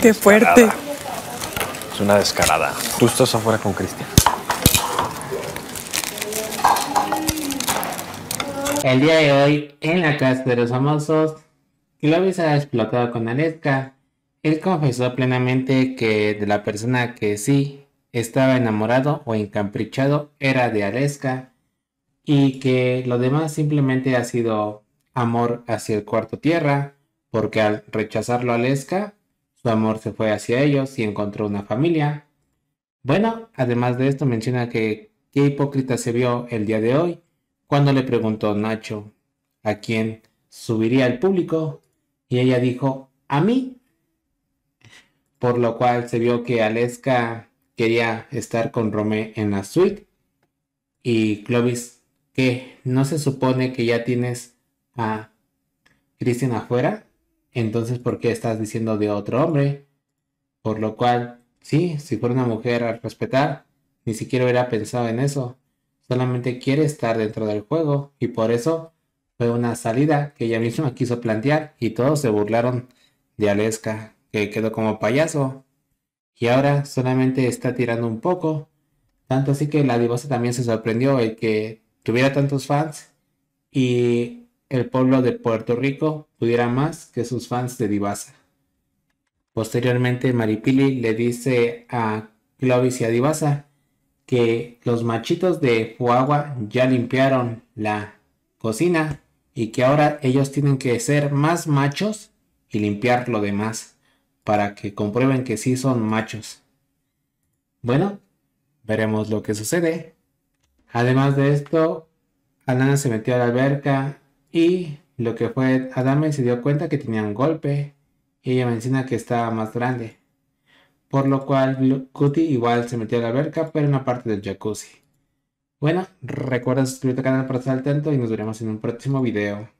Qué fuerte. Es una descarada. Tú estás afuera con Cristian. El día de hoy, en la casa de los famosos, Clovis ha explotado con Aleska. Él confesó plenamente que de la persona que sí estaba enamorado o encaprichado era de Aleska y que lo demás simplemente ha sido amor hacia el cuarto tierra, porque al rechazarlo Aleska su amor se fue hacia ellos y encontró una familia. Bueno, además de esto menciona que qué hipócrita se vio el día de hoy cuando le preguntó Nacho a quién subiría al público y ella dijo a mí, por lo cual se vio que Aleska quería estar con Romé en la suite y Clovis que no se supone que ya tienes a Cristian afuera entonces ¿por qué estás diciendo de otro hombre? Por lo cual, sí, si fuera una mujer al respetar, ni siquiera hubiera pensado en eso. Solamente quiere estar dentro del juego y por eso fue una salida que ella misma quiso plantear y todos se burlaron de Aleska, que quedó como payaso. Y ahora solamente está tirando un poco. Tanto así que la divosa también se sorprendió de que tuviera tantos fans y el pueblo de Puerto Rico pudiera más que sus fans de Divasa. Posteriormente, Maripili le dice a Clovis y a Divasa que los machitos de Fuagua ya limpiaron la cocina y que ahora ellos tienen que ser más machos y limpiar lo demás para que comprueben que sí son machos. Bueno, veremos lo que sucede. Además de esto, Alana se metió a la alberca y lo que fue, Adame se dio cuenta que tenía un golpe y ella menciona que estaba más grande. Por lo cual Cutie igual se metió a la alberca, pero en la parte del jacuzzi. Bueno, recuerda suscribirte al canal para estar al tanto y nos veremos en un próximo video.